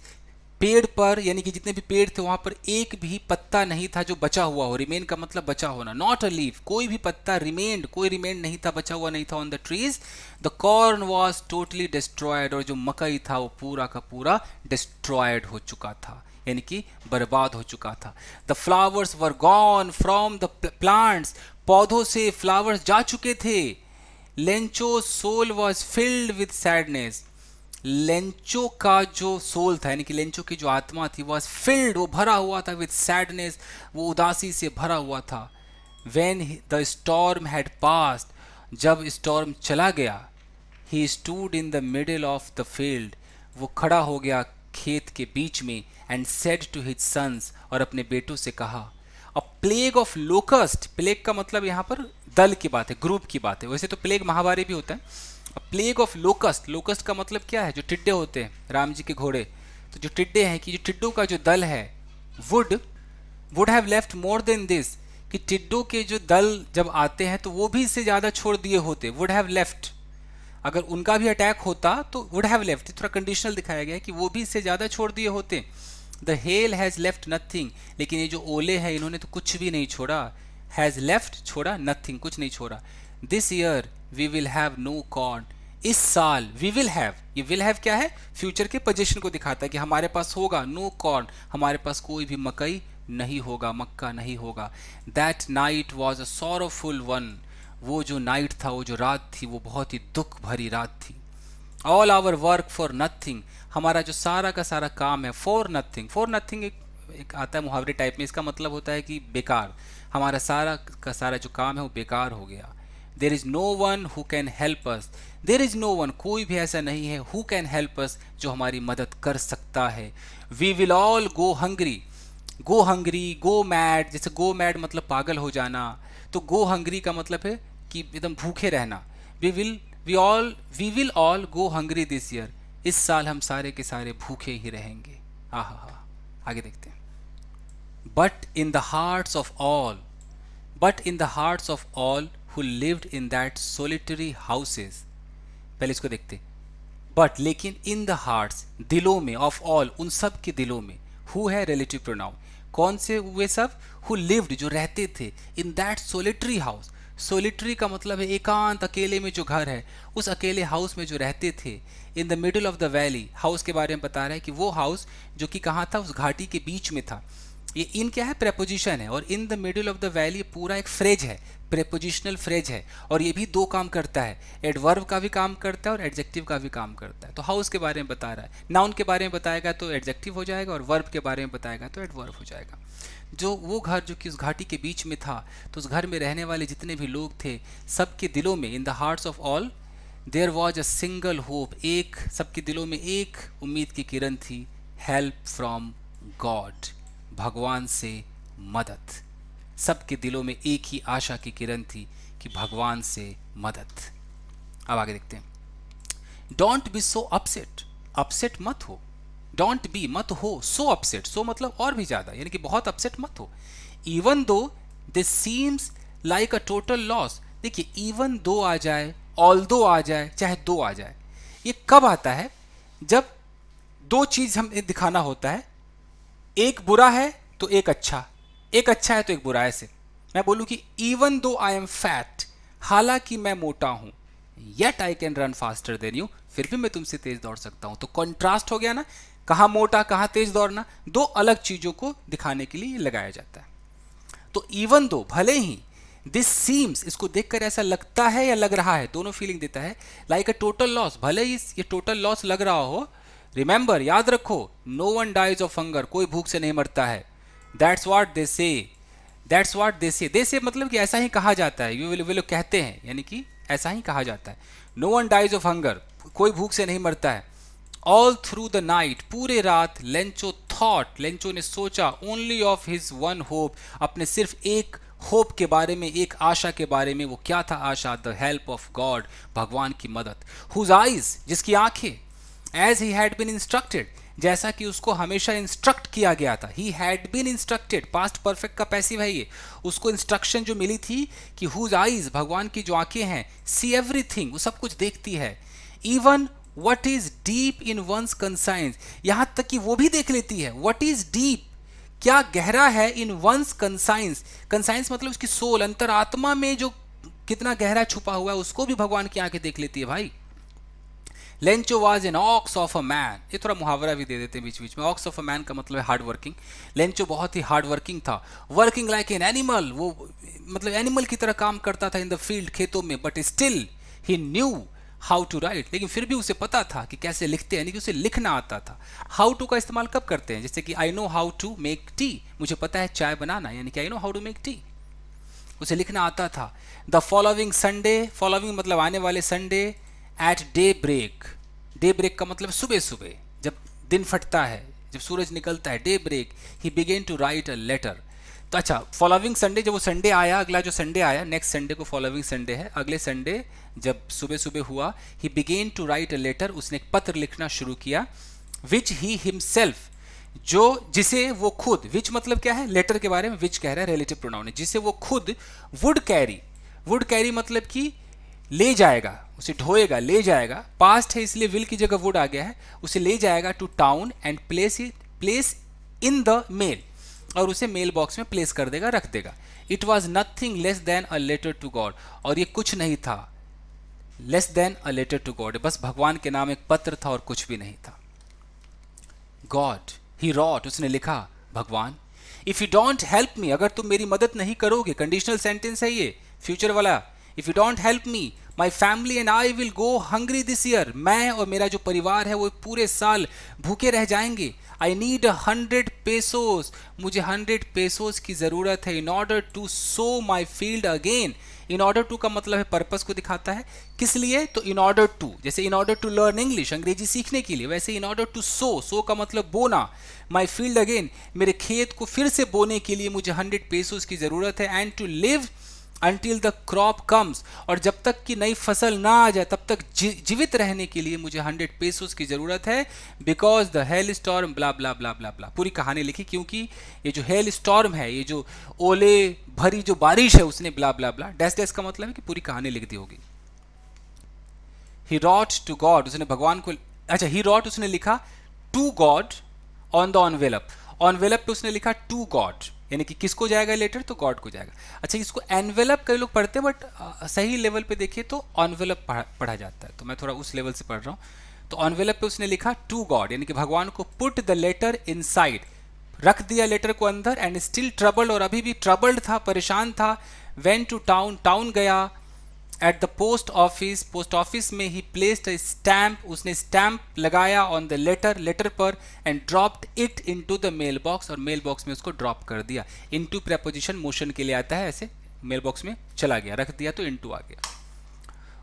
पेड़ पर यानी कि जितने भी पेड़ थे वहाँ पर एक भी पत्ता नहीं था जो बचा हुआ हो रिमेन का मतलब बचा होना नॉट अ लीफ कोई भी पत्ता रिमेन्ड कोई रिमेन्ड नहीं था बचा हुआ नहीं था on the trees the corn was totally destroyed और जो मकई था वो पूरा का पूरा डिस्ट्रॉयड हो चुका था यानी कि बर्बाद हो चुका था the flowers were gone from the plants पौधों से फ्लावर्स जा चुके थे Lencho soul was filled with sadness Lencho का जो सोल था यानी कि लेंचो की जो आत्मा थी वह फिल्ड वो भरा हुआ था विद सैडनेस वो उदासी से भरा हुआ था when the storm had passed जब स्टॉर्म चला गया he stood in the middle of the field वो खड़ा हो गया खेत के बीच में and said to his sons और अपने बेटों से कहा a plague of locust plague का मतलब यहाँ पर दल की बात है ग्रुप की बात है वैसे तो प्लेग महावारी भी होता है प्लेग ऑफ लोकस्ट लोकस्ट का मतलब क्या है जो टिड्डे होते हैं राम जी के घोड़े तो जो टिड्डे हैं कि जो टिड्डों का जो दल है would would have left more than this कि टिड्डों के जो दल जब आते हैं तो वो भी इससे ज़्यादा छोड़ दिए होते वुड हैव लेफ्ट अगर उनका भी अटैक होता तो वुड हैव लेफ्ट थोड़ा कंडीशनल दिखाया गया है कि वो भी इससे ज़्यादा छोड़ दिए होते the hail has left nothing लेकिन ये जो ओले हैं इन्होंने तो कुछ भी नहीं छोड़ा हैज़ लेफ्ट छोड़ा नथिंग कुछ नहीं छोड़ा this year we will have no corn इस साल वी विल हैव ये विल हैव क्या है फ्यूचर के पोजिशन को दिखाता है कि हमारे पास होगा नो कॉर्न हमारे पास कोई भी मकई नहीं होगा मक्का नहीं होगा that night was a sorrowful one वो जो नाइट था वो जो रात थी वो बहुत ही दुख भरी रात थी all our work for nothing हमारा जो सारा का सारा काम है फॉर नथिंग फॉर नथिंग एक, एक आता है मुहावरे टाइप में इसका मतलब होता है कि बेकार हमारा सारा का सारा जो काम है वो बेकार हो गया there is no one who can help us there is no one कोई भी ऐसा नहीं है हु कैन हेल्प अस जो हमारी मदद कर सकता है we will all go hungry go hungry go mad जैसे गो मैड मतलब पागल हो जाना तो गो हंग्री का मतलब है कि एकदम भूखे रहना we will we all we will all go hungry this year इस साल हम सारे के सारे भूखे ही रहेंगे हा हा हा आगे देखते हैं but in the hearts of all but in the hearts of all who lived in that solitary houses पहले इसको देखते बट लेकिन इन द हार्ट्स दिलों में ऑफ ऑल उन सब के दिलों में हु है रिलेटिव प्रोनाउन कौन से वे सब हु लिव्ड जो रहते थे in that solitary house solitary का मतलब है एकांत अकेले में जो घर है उस अकेले हाउस में जो रहते थे in the middle of the valley house के बारे में बता रहे हैं कि वो हाउस जो कि कहाँ था उस घाटी के बीच में था ये इन क्या है प्रेपोजिशन है और in the middle of the valley पूरा एक फ्रेज है प्रेपोजिशनल फ्रेज है और ये भी दो काम करता है एडवर्व का भी काम करता है और एडजेक्टिव का भी काम करता है तो हाउस के बारे में बता रहा है नाउन के बारे में बताएगा तो एडजेक्टिव हो जाएगा और वर्ब के बारे में बताएगा तो एडवर्व हो जाएगा जो वो घर जो कि उस घाटी के बीच में था तो उस घर में रहने वाले जितने भी लोग थे सबके दिलों में in the hearts of all there was a single hope एक सबके दिलों में एक उम्मीद की किरण थी हेल्प फ्रॉम गॉड भगवान से मदद सबके दिलों में एक ही आशा की किरण थी कि भगवान से मदद अब आगे देखते हैं don't be so upset upset मत हो डोंट बी मत हो सो अपसेट सो मतलब और भी ज़्यादा यानी कि बहुत अपसेट मत हो even though this seems like a total loss देखिए इवन दो आ जाए ऑल दो आ जाए चाहे दो आ जाए ये कब आता है जब दो चीज़ हमें दिखाना होता है एक बुरा है तो एक अच्छा एक अच्छा है तो एक बुरा ऐसे मैं बोलूँ कि even though I am fat हालांकि मैं मोटा हूँ yet I can run faster than you फिर भी मैं तुमसे तेज दौड़ सकता हूँ तो कॉन्ट्रास्ट हो गया ना कहाँ मोटा कहाँ तेज दौड़ना दो अलग चीज़ों को दिखाने के लिए लगाया जाता है तो इवन दो भले ही दिस सीम्स इसको देखकर ऐसा लगता है या लग रहा है दोनों फीलिंग देता है लाइक अ टोटल लॉस भले ही ये टोटल लॉस लग रहा हो रिमेंबर याद रखो no one dies of hunger कोई भूख से नहीं मरता है दैट्स वाट दे से दैट्स वाट दे से दे से मतलब कि ऐसा ही कहा जाता है ये वे लोग कहते हैं यानी कि ऐसा ही कहा जाता है no one dies of hunger कोई भूख से नहीं मरता है ऑल थ्रू द नाइट पूरे रात लेंचो थॉट लेंचो ने सोचा only of his one hope अपने सिर्फ एक होप के बारे में एक आशा के बारे में वो क्या था आशा द हेल्प ऑफ गॉड भगवान की मदद हुज आइज जिसकी आंखें as he had been instructed जैसा कि उसको हमेशा इंस्ट्रक्ट किया गया था he had been instructed past perfect का पैसिव है ये उसको इंस्ट्रक्शन जो मिली थी कि हुज आईज भगवान की जो आंखें हैं सी एवरीथिंग वो सब कुछ देखती है even what is deep in one's conscience यहां तक कि वो भी देख लेती है वट इज डीप क्या गहरा है इन वंस कंसाइंस कंसाइंस मतलब उसकी सोल अंतरात्मा में जो कितना गहरा छुपा हुआ है उसको भी भगवान की आंखें देख लेती है भाई Lencho was an ox of a man ये थोड़ा मुहावरा भी दे देते हैं बीच बीच में ऑक्स ऑफ अ मैन का मतलब है हार्ड वर्किंग लेंचो बहुत ही हार्ड वर्किंग था वर्किंग लाइक एन एनिमल वो मतलब एनिमल की तरह काम करता था इन द फील्ड खेतों में but still he knew how to write लेकिन फिर भी उसे पता था कि कैसे लिखते हैं यानी कि उसे लिखना आता था हाउ टू का इस्तेमाल कब करते हैं जैसे कि I know how to make tea मुझे पता है चाय बनाना यानी कि I know how to make tea उसे लिखना आता था द फॉलोविंग संडे फॉलोविंग मतलब आने वाले Sunday at daybreak daybreak का मतलब सुबह सुबह जब दिन फटता है जब सूरज निकलता है डे ब्रेक ही began to write a letter तो अच्छा फॉलोविंग संडे जब वो संडे आया अगला जो संडे आया नेक्स्ट संडे को फॉलोविंग संडे है अगले संडे जब सुबह सुबह हुआ ही began to write a letter उसने एक पत्र लिखना शुरू किया विच ही हिमसेल्फ जो जिसे वो खुद विच मतलब क्या है लेटर के बारे में विच कह रहा है रिलेटिव प्रोनाउन जिसे वो खुद वुड कैरी वुड कैरी मतलब कि ले जाएगा उसे ढोएगा ले जाएगा पास्ट है इसलिए विल की जगह वुड आ गया है उसे ले जाएगा to town and place place in the mail और उसे मेल बॉक्स में प्लेस कर देगा रख देगा it was nothing less than a letter to God और ये कुछ नहीं था less than a letter to God बस भगवान के नाम एक पत्र था और कुछ भी नहीं था गॉड ही रॉट उसने लिखा भगवान if you don't help me अगर तुम मेरी मदद नहीं करोगे कंडीशनल सेंटेंस है ये फ्यूचर वाला if you don't help me my family and I will go hungry this year मैं और मेरा जो परिवार है वो पूरे साल भूखे रह जाएंगे आई नीड हंड्रेड पेसोस मुझे हंड्रेड पेसोस की ज़रूरत है in order to sow my field again in order to का मतलब है पर्पज को दिखाता है किस लिए तो इन ऑर्डर टू जैसे in order to learn English अंग्रेजी सीखने के लिए वैसे इन ऑर्डर टू सो सो का मतलब बोना माई फील्ड अगेन मेरे खेत को फिर से बोने के लिए मुझे हंड्रेड पेसोस की ज़रूरत है and to live until the crop comes और जब तक कि नई फसल ना आ जाए तब तक जी, जीवित रहने के लिए मुझे हंड्रेड पेसोस की ज़रूरत है because the hailstorm blah blah blah blah blah पूरी कहानी लिखी क्योंकि ये जो हेल स्टॉर्म है ये जो ओले भरी जो बारिश है उसने ब्ला ब्ला ब्ला डैश डैश का मतलब है कि पूरी कहानी लिख दी होगी ही रॉट टू गॉड उसने भगवान को अच्छा ही रॉट उसने लिखा to God on the envelope envelope पे उसने लिखा टू गॉड यानी कि किसको जाएगा लेटर तो गॉड को जाएगा अच्छा इसको एनवेलप कई लोग पढ़ते हैं बट सही लेवल पे देखिए तो ऑनवेलप पढ़ा, पढ़ा जाता है तो मैं थोड़ा उस लेवल से पढ़ रहा हूँ तो ऑनवेलप पे उसने लिखा टू गॉड यानी कि भगवान को पुट द लेटर इन रख दिया लेटर को अंदर एंड स्टिल ट्रबल्ड और अभी भी ट्रबल्ड था परेशान था वेन टू टाउन टाउन गया at the post office post office में ही प्लेस्ड स्टैम्प उसने स्टैम्प लगाया ऑन द लेटर लेटर पर and dropped it into the mailbox और मेल बॉक्स में उसको ड्रॉप कर दिया इनटू प्रेपोजिशन मोशन के लिए आता है ऐसे मेल बॉक्स में चला गया रख दिया तो इनटू आ गया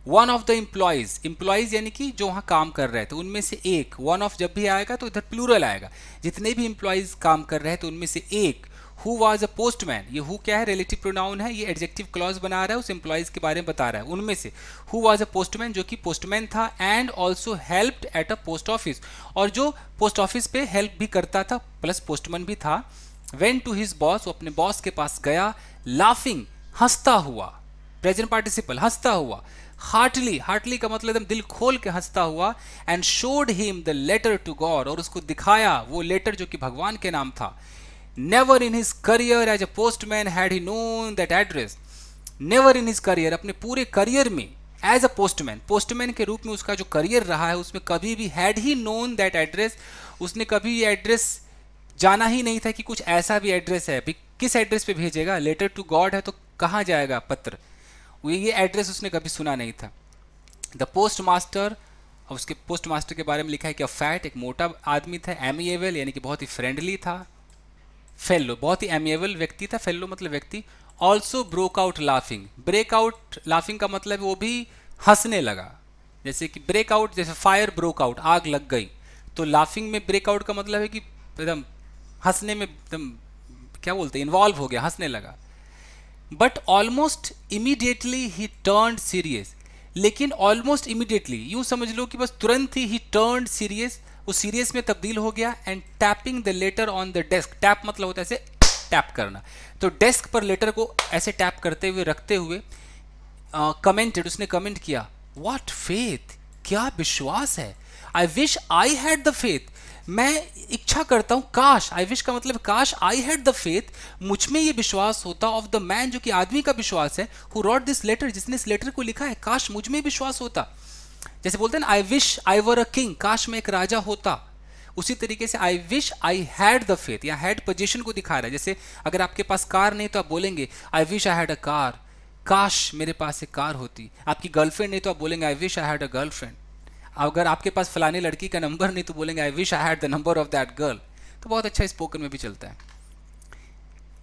one of the employees employees यानी कि जो वहाँ काम कर रहे थे उनमें से एक वन ऑफ जब भी आएगा तो इधर प्लूरल आएगा जितने भी एम्प्लॉयज काम कर रहे थे तो उनमें से एक हु वॉज अ पोस्टमैन ये हु क्या है रिलेटिव प्रोनाउन है ये एडजेक्टिव क्लॉज बना रहा है उस एम्प्लॉयज़ के बारे में बता रहा है उनमें से हु वॉज अ पोस्टमैन जो कि पोस्टमैन था and also helped at a post office और जो पोस्ट ऑफिस पे हेल्प भी करता था प्लस पोस्टमैन भी था वेन टू हिज बॉस वो अपने बॉस के पास गया लाफिंग हंसता हुआ प्रेजेंट पार्टिसिपल हंसता हुआ हार्टली हार्टली का मतलब एकदम दिल खोल के हंसता हुआ and showed him the letter to God और उसको दिखाया वो लेटर जो कि भगवान के नाम था never in his career as a postman had he known that address never in his career अपने पूरे करियर में एज अ पोस्टमैन पोस्टमैन के रूप में उसका जो करियर रहा है उसमें कभी भी had he known that address उसने कभी ये एड्रेस जाना ही नहीं था कि कुछ ऐसा भी एड्रेस है भी किस एड्रेस पे भेजेगा लेटर टू गॉड है तो कहाँ जाएगा पत्र ये एड्रेस उसने कभी सुना नहीं था द पोस्ट मास्टर उसके पोस्ट मास्टर के बारे में लिखा है कि फैट एक मोटा आदमी था एम एवेल यानी कि बहुत ही फ्रेंडली था फेलो बहुत ही एमिएबल व्यक्ति था फेलो मतलब व्यक्ति also broke out laughing break out laughing का मतलब वो भी हंसने लगा जैसे कि ब्रेक आउट जैसे फायर ब्रोक आउट आग लग गई तो लाफिंग में ब्रेक आउट का मतलब है कि एकदम हंसने में एकदम क्या बोलते हैं इन्वॉल्व हो गया हंसने लगा but almost immediately he turn serious लेकिन ऑलमोस्ट इमीडिएटली यूं समझ लो कि बस तुरंत ही ही टर्न सीरियस वो सीरियस में तब्दील हो गया and tapping the letter on the desk tap मतलब होता है ऐसे टैप करना तो डेस्क पर लेटर को ऐसे टैप करते हुए रखते हुए कमेंटेड uh, उसने कमेंट किया वॉट फेथ क्या विश्वास है I wish I had the faith मैं इच्छा करता हूं काश आई विश का मतलब काश आई हैड द फेथ मुझ में ये विश्वास होता ऑफ द मैन जो कि आदमी का विश्वास है हु रॉट दिस लेटर जिसने इस लेटर को लिखा है काश मुझ में विश्वास होता जैसे बोलते हैं आई wish I were a king काश मैं एक राजा होता उसी तरीके से I wish I had the faith या हैड पोजिशन को दिखा रहा है जैसे अगर आपके पास कार नहीं तो आप बोलेंगे I wish I had a car काश मेरे पास एक कार होती आपकी गर्लफ्रेंड नहीं तो आप बोलेंगे I wish I had a girlfriend अगर आपके पास फलानी लड़की का नंबर नहीं तो बोलेंगे I wish I had the number of that girl तो बहुत अच्छा स्पोकन में भी चलता है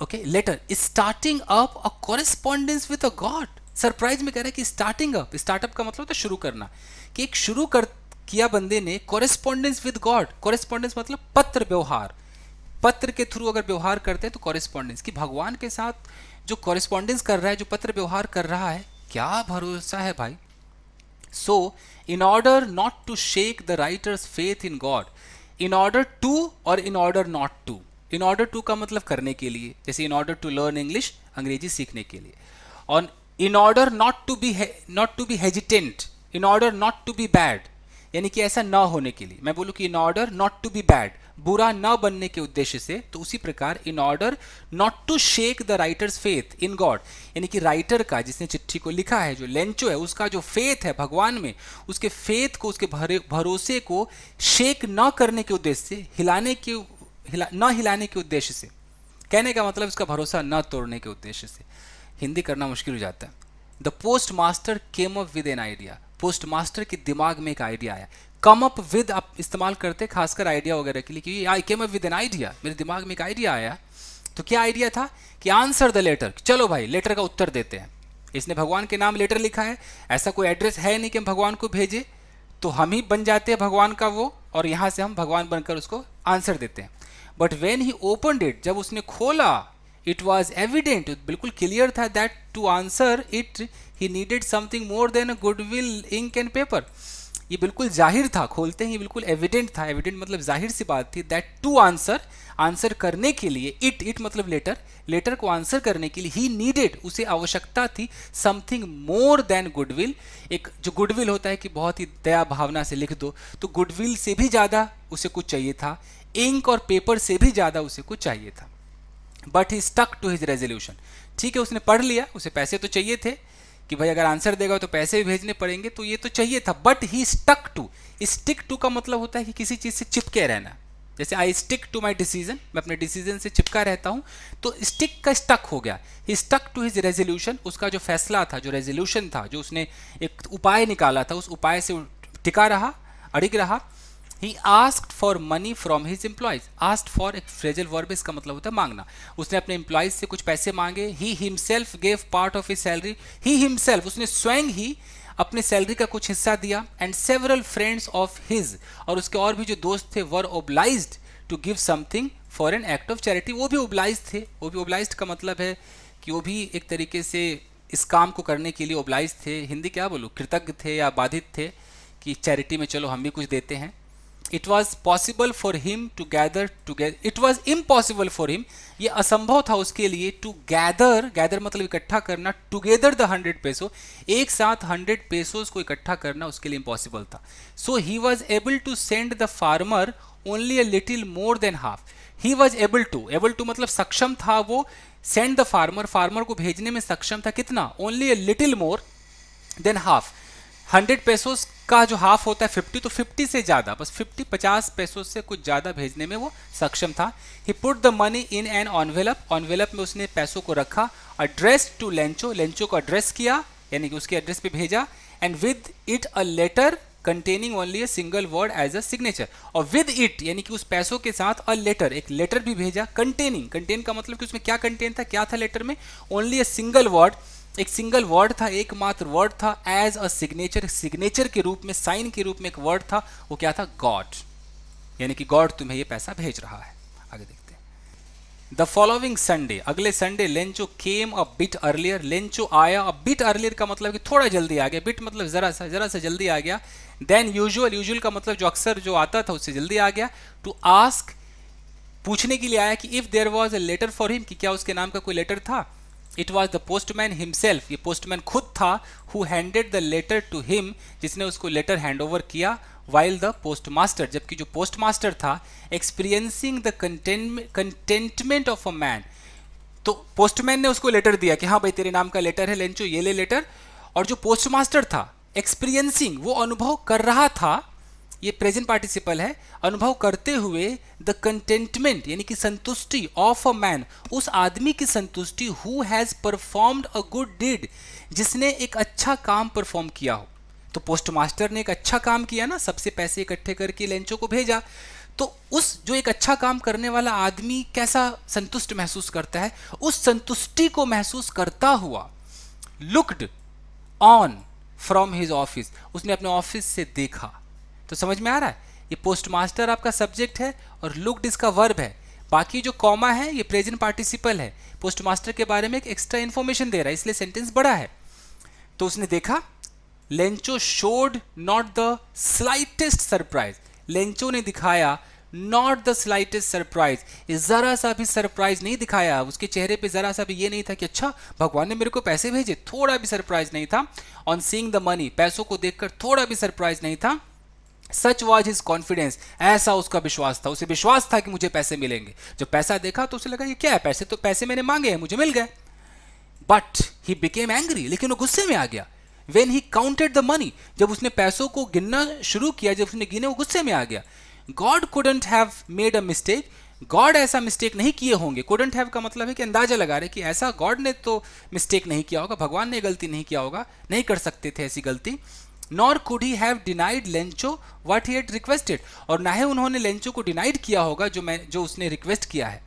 okay letter starting up a correspondence with a God surprise में कह रहे हैं कि स्टार्टिंग अप स्टार्टअप का मतलब तो शुरू करना कि एक शुरू कर किया बंदे ने कॉरेस्पॉन्डेंस विद गॉड कॉरेस्पॉन्डेंस मतलब पत्र व्यवहार पत्र के थ्रू अगर व्यवहार करते हैं तो कॉरेस्पॉन्डेंस कि भगवान के साथ जो कॉरेस्पॉन्डेंस कर रहा है जो पत्र व्यवहार कर रहा है क्या भरोसा है भाई so in order not to shake the writer's faith in God in order to और in order not to in order to का मतलब करने के लिए जैसे in order to learn English अंग्रेजी सीखने के लिए और in order not to be not to be hesitant in order not to be bad यानी कि ऐसा ना होने के लिए मैं बोलूँ कि in order not to be bad बुरा ना बनने के उद्देश्य से तो उसी प्रकार in order not to shake the writer's faith in God यानी कि राइटर का जिसने चिट्ठी को लिखा है जो लेंचो है उसका जो फेथ है भगवान में उसके फेथ को उसके भरोसे को शेक ना करने के उद्देश्य से हिलाने के हिला ना हिलाने के उद्देश्य से कहने का मतलब इसका भरोसा न तोड़ने के उद्देश्य से हिंदी करना मुश्किल हो जाता है the postmaster came up with an idea postmaster के दिमाग में एक आइडिया आया कम अप विद आप इस्तेमाल करते खासकर आइडिया वगैरह के लिए क्योंकि I came up with an idea मेरे दिमाग में एक आइडिया आया तो क्या आइडिया था कि आंसर द लेटर चलो भाई लेटर का उत्तर देते हैं इसने भगवान के नाम लेटर लिखा है ऐसा कोई एड्रेस है नहीं कि हम भगवान को भेजे तो हम ही बन जाते हैं भगवान का वो और यहाँ से हम भगवान बनकर उसको आंसर देते हैं but when he opened it जब उसने खोला इट वॉज एविडेंट बिल्कुल क्लियर था that to answer it he needed something more than a goodwill ink and paper ये बिल्कुल जाहिर था खोलते ही बिल्कुल एविडेंट था एविडेंट मतलब जाहिर सी बात थी दैट टू आंसर आंसर करने के लिए इट इट मतलब लेटर लेटर को आंसर करने के लिए ही नीडेड उसे आवश्यकता थी समथिंग मोर देन गुडविल एक जो गुडविल होता है कि बहुत ही दया भावना से लिख दो तो गुडविल से भी ज़्यादा उसे कुछ चाहिए था इंक और पेपर से भी ज़्यादा उसे कुछ चाहिए था but he stuck to his resolution ठीक है उसने पढ़ लिया उसे पैसे तो चाहिए थे कि भाई अगर आंसर देगा तो पैसे भी भेजने पड़ेंगे तो ये तो चाहिए था but he stuck to stick to का मतलब होता है कि किसी चीज़ से चिपके रहना जैसे I stick to my decision मैं अपने डिसीजन से चिपका रहता हूं तो स्टिक का स्टक हो गया he stuck to his resolution उसका जो फैसला था जो रेजोल्यूशन था जो उसने एक उपाय निकाला था उस उपाय से टिका रहा अड़िग रहा he ask for money from his employees asked for एक फ्रेजल वर्ब इसका मतलब होता है मांगना उसने अपने एम्प्लॉयज से कुछ पैसे मांगे he himself gave part of his salary he himself उसने स्वयं ही अपने सैलरी का कुछ हिस्सा दिया and several friends of his और उसके और भी जो दोस्त थे were obliged to give something for an act of charity वो भी ओब्लाइज थे वो भी ओब्लाइज का मतलब है कि वो भी एक तरीके से इस काम को करने के लिए ओब्लाइज थे हिंदी क्या बोलूँ कृतज्ञ थे या बाधित थे कि चैरिटी में चलो हम भी कुछ देते हैं it was possible for him to gather together it was impossible for him ये असंभव था उसके लिए टू गैदर गैदर मतलब इकट्ठा करना टूगेदर द हंड्रेड पेसो एक साथ हंड्रेड पेसोज को इकट्ठा करना उसके लिए इम्पॉसिबल था so he was able to send the farmer only a little more than half he was able to able to मतलब सक्षम था वो सेंड द फार्मर फार्मर को भेजने में सक्षम था कितना only a little more than half hundred pesos का जो हाफ होता है फिफ्टी तो फिफ्टी से ज़्यादा बस फिफ्टी पचास पैसों से कुछ ज़्यादा भेजने में वो सक्षम था he put the money in an envelope envelope में उसने पैसों को रखा एड्रेस टू लेंचो लेंचो को एड्रेस किया यानी कि उसके एड्रेस पे भेजा and with it a letter containing only a single word as a signature और विद इट यानी कि उस पैसों के साथ अ लेटर एक लेटर भी भेजा कंटेनिंग कंटेन का मतलब कि उसमें क्या कंटेन था क्या था लेटर में ओनली अ सिंगल वर्ड एक सिंगल वर्ड था एकमात्र वर्ड था एज अ सिग्नेचर सिग्नेचर के रूप में साइन के रूप में एक वर्ड था वो क्या था गॉड यानी कि गॉड तुम्हें ये पैसा भेज रहा है आगे देखते हैं द फॉलोइंग संडे अगले Sunday Lencho came a bit earlier Lencho आया अ बिट अर्लियर का मतलब कि थोड़ा जल्दी आ गया बिट मतलब जरा सा जरा सा जल्दी आ गया देन यूजुअल यूजुअल का मतलब जो अक्सर जो आता था उससे जल्दी आ गया टू आस्क पूछने के लिए आया कि if there was a letter for him कि क्या उसके नाम का कोई लेटर था it was the postman himself ये पोस्टमैन खुद था who handed the letter to him जिसने उसको लेटर हैंड ओवर किया वाइल द पोस्ट मास्टर जबकि जो पोस्ट मास्टर था experiencing the contentment of a man तो पोस्टमैन ने उसको लेटर दिया कि हाँ भाई तेरे नाम का लेटर है लेंचो ये ले लेटर और जो पोस्ट मास्टर था एक्सपीरियंसिंग वो अनुभव कर रहा था ये प्रेजेंट पार्टिसिपल है अनुभव करते हुए द कंटेंटमेंट यानी कि संतुष्टि ऑफ अ मैन उस आदमी की संतुष्टि who has performed a good deed जिसने एक अच्छा काम परफॉर्म किया हो तो पोस्ट मास्टर ने एक अच्छा काम किया ना सबसे पैसे इकट्ठे करके लेंचो को भेजा तो उस जो एक अच्छा काम करने वाला आदमी कैसा संतुष्ट महसूस करता है उस संतुष्टि को महसूस करता हुआ looked on from his office उसने अपने ऑफिस से देखा तो समझ में आ रहा है ये पोस्ट मास्टर आपका सब्जेक्ट है और लुकड इसका वर्ब है बाकी जो कॉमा है ये प्रेजेंट पार्टिसिपल है पोस्ट मास्टर के बारे में एक एक्स्ट्रा इन्फॉर्मेशन दे रहा है इसलिए सेंटेंस बड़ा है तो उसने देखा Lencho showed not the slightest surprise Lencho ने दिखाया नॉट द स्लाइटेस्ट सरप्राइज ज़रा सा भी सरप्राइज नहीं दिखाया उसके चेहरे पे ज़रा सा भी ये नहीं था कि अच्छा भगवान ने मेरे को पैसे भेजे थोड़ा भी सरप्राइज नहीं था ऑन सीइंग द मनी पैसों को देखकर थोड़ा भी सरप्राइज नहीं था सच वॉज इज कॉन्फिडेंस ऐसा उसका विश्वास था उसे विश्वास था कि मुझे पैसे मिलेंगे जब पैसा देखा तो उसे लगा ये क्या है पैसे तो पैसे मैंने मांगे हैं मुझे मिल गए बट ही बिकेम एंग्री लेकिन वो गुस्से में आ गया when he counted the money जब उसने पैसों को गिनना शुरू किया जब उसने गिने वो गुस्से में आ गया God couldn't have made a mistake God ऐसा मिस्टेक नहीं किए होंगे कुडंट हैव का मतलब है कि अंदाजा लगा रहे कि ऐसा गॉड ने तो मिस्टेक नहीं किया होगा भगवान ने गलती नहीं किया होगा नहीं कर सकते थे ऐसी गलती nor could he have denied Lencho what he had requested और ना ही उन्होंने लेंचो को डिनाइड किया होगा जो मैं जो उसने रिक्वेस्ट किया है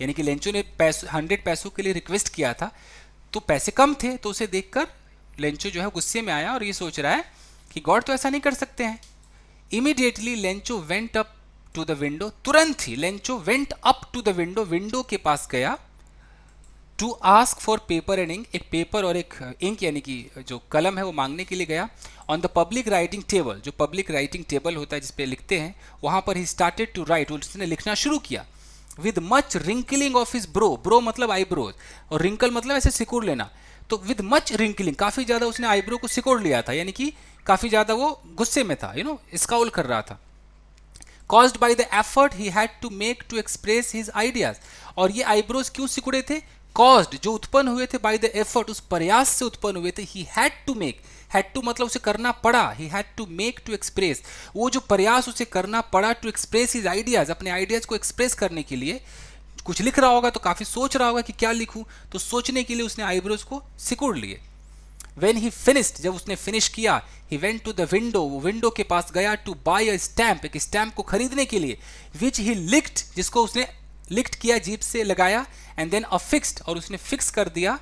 यानी कि लेंचो ने पैस हंड्रेड पैसों के लिए रिक्वेस्ट किया था तो पैसे कम थे तो उसे देखकर लेंचो जो है गुस्से में आया और ये सोच रहा है कि गॉड तो ऐसा नहीं कर सकते हैं immediately Lencho went up to the window तुरंत ही Lencho went up to the window window के पास गया to ask for paper and ink एक पेपर और एक इंक uh, यानी कि uh, जो कलम है वो मांगने के लिए गया on the public writing table जो पब्लिक राइटिंग टेबल होता है जिसपे लिखते हैं वहां पर ही स्टार्टेड टू राइट उसने लिखना शुरू किया with much wrinkling of his brow brow मतलब आईब्रोज और रिंकल मतलब ऐसे सिकुड़ लेना तो विद मच रिंकलिंग काफ़ी ज़्यादा उसने आईब्रो को सिकुड़ लिया था यानी कि काफ़ी ज़्यादा वो गुस्से में था यू नो स्काउल कर रहा था caused by the effort he had to make to express his ideas और ये आईब्रोज क्यों सिकुड़े थे कॉज्ड जो उत्पन्न हुए थे बाय द एफर्ट उस प्रयास से उत्पन्न हुए थे he had to make had to मतलब उसे करना पड़ा he had to make to express वो जो प्रयास उसे करना पड़ा टू एक्सप्रेस हिज आइडियाज अपने आइडियाज को एक्सप्रेस करने के लिए कुछ लिख रहा होगा तो काफ़ी सोच रहा होगा कि क्या लिखूं तो सोचने के लिए उसने आईब्रोज को सिकुड़ लिए वेन ही फिनिश्ड जब उसने फिनिश किया he went to the window वो विंडो के पास गया टू बाई अ स्टैम्प एक स्टैम्प को खरीदने के लिए विच ही लिख्ड जिसको उसने लिफ्ट किया जीप से लगाया एंड देन अफिक्स्ड और उसने फिक्स कर दिया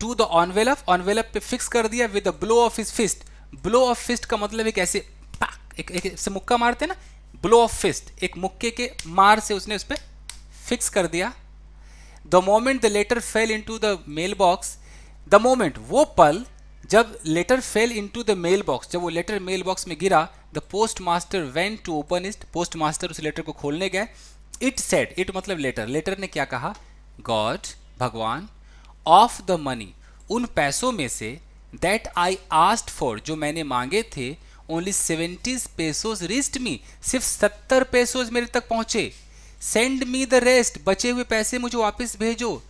टू द ऑनवेलप ऑनवेलप पे फिक्स कर दिया with the blow of his fist blow of fist का मतलब एक ऐसे पाक, एक, एक से मुक्का मारते ना ब्लो ऑफ फिस्ट एक मुक्के के मार से उसने उस पर फिक्स कर दिया the moment the letter fell into the mailbox the moment वो पल जब letter fell into the mailbox जब वो लेटर मेल बॉक्स में गिरा the postmaster went to open it postmaster उस letter को खोलने गए इट सेट इट मतलब लेटर लेटर ने क्या कहा गॉड भगवान ऑफ द मनी उन पैसों में say that I asked for जो मैंने मांगे थे only seventy pesos rest me सिर्फ सत्तर पेसोज मेरे तक पहुंचे सेंड मी द रेस्ट बचे हुए पैसे मुझे वापस भेजो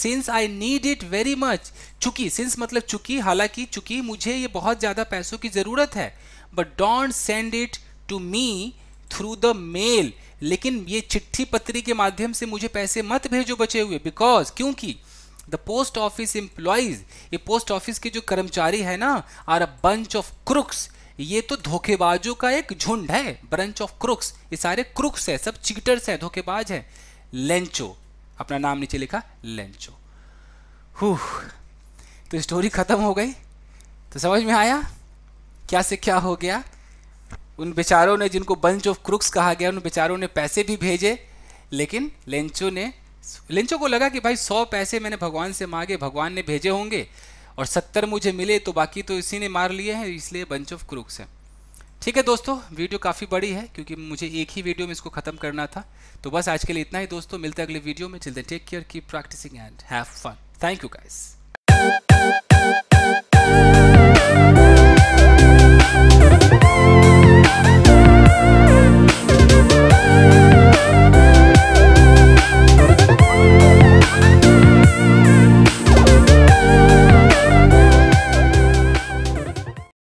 since I need it very much चूंकि सिंस मतलब चूंकि हालांकि चूंकि मुझे ये बहुत ज़्यादा पैसों की ज़रूरत है but don't send it to me through the mail लेकिन ये चिट्ठी पत्री के माध्यम से मुझे पैसे मत भेजो बचे हुए बिकॉज क्योंकि द पोस्ट ऑफिस एम्प्लॉयज ये पोस्ट ऑफिस के जो कर्मचारी है ना are a bunch of crooks ये तो धोखेबाजों का एक झुंड है ब्रंच ऑफ क्रुक्स ये सारे क्रुक्स है सब चीटर्स है धोखेबाज है लेंचो अपना नाम नीचे लिखा लेंचो तो स्टोरी खत्म हो गई तो समझ में आया क्या से क्या हो गया उन बेचारों ने जिनको बंच ऑफ क्रुक्स कहा गया उन बेचारों ने पैसे भी भेजे लेकिन लेंचो ने लेंचो को लगा कि भाई सौ पैसे मैंने भगवान से मांगे भगवान ने भेजे होंगे और सत्तर मुझे मिले तो बाकी तो इसी ने मार लिए हैं इसलिए बंच ऑफ क्रुक्स है ठीक है दोस्तों वीडियो काफ़ी बड़ी है क्योंकि मुझे एक ही वीडियो में इसको ख़त्म करना था तो बस आज के लिए इतना ही दोस्तों मिलते हैं अगले वीडियो में चलते take care keep practising and have fun thank you guys